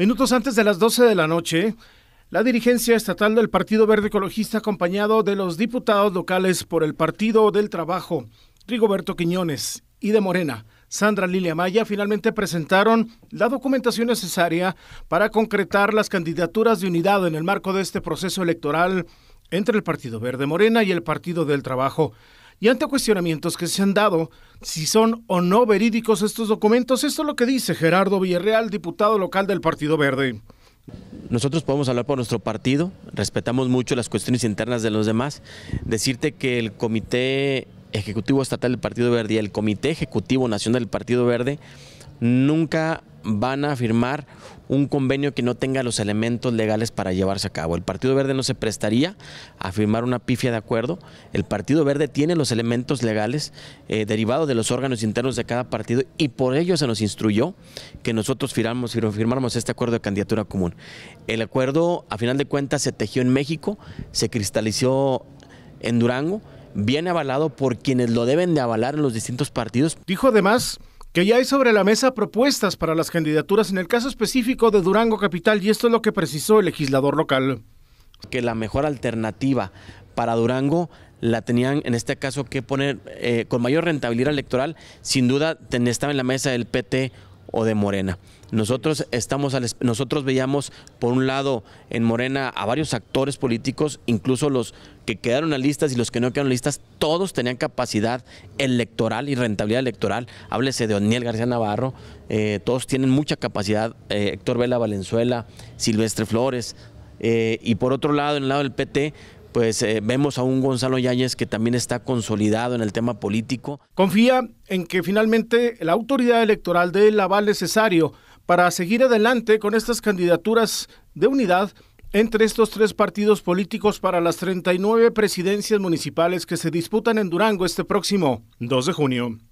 Minutos antes de las 12 de la noche, la dirigencia estatal del Partido Verde Ecologista, acompañado de los diputados locales por el Partido del Trabajo, Rigoberto Quiñones, y de Morena, Sandra Lilia Maya, finalmente presentaron la documentación necesaria para concretar las candidaturas de unidad en el marco de este proceso electoral entre el Partido Verde Morena y el Partido del Trabajo y ante cuestionamientos que se han dado si son o no verídicos estos documentos. Esto es lo que dice Gerardo Villarreal, diputado local del Partido Verde. Nosotros podemos hablar por nuestro partido, respetamos mucho las cuestiones internas de los demás. Decirte que el Comité Ejecutivo Estatal del Partido Verde y el Comité Ejecutivo Nacional del Partido Verde nunca van a firmar un convenio que no tenga los elementos legales para llevarse a cabo. El Partido Verde no se prestaría a firmar una pifia de acuerdo. El Partido Verde tiene los elementos legales eh, derivados de los órganos internos de cada partido y por ello se nos instruyó que nosotros firmáramos este acuerdo de candidatura común. El acuerdo, a final de cuentas, se tejió en México, se cristalizó en Durango, viene avalado por quienes lo deben de avalar en los distintos partidos. Dijo además que ya hay sobre la mesa propuestas para las candidaturas en el caso específico de Durango Capital y esto es lo que precisó el legislador local. Que la mejor alternativa para Durango la tenían en este caso que poner eh, con mayor rentabilidad electoral, sin duda estaba en la mesa del PT o de Morena. Nosotros estamos nosotros veíamos por un lado en Morena a varios actores políticos, incluso los que quedaron a listas y los que no quedaron listas, todos tenían capacidad electoral y rentabilidad electoral. Háblese de Daniel García Navarro, eh, todos tienen mucha capacidad, eh, Héctor Vela Valenzuela, Silvestre Flores, eh, y por otro lado, en el lado del PT, pues eh, vemos a un Gonzalo Yáñez que también está consolidado en el tema político. Confía en que finalmente la autoridad electoral dé el aval necesario para seguir adelante con estas candidaturas de unidad entre estos tres partidos políticos para las 39 presidencias municipales que se disputan en Durango este próximo 2 de junio.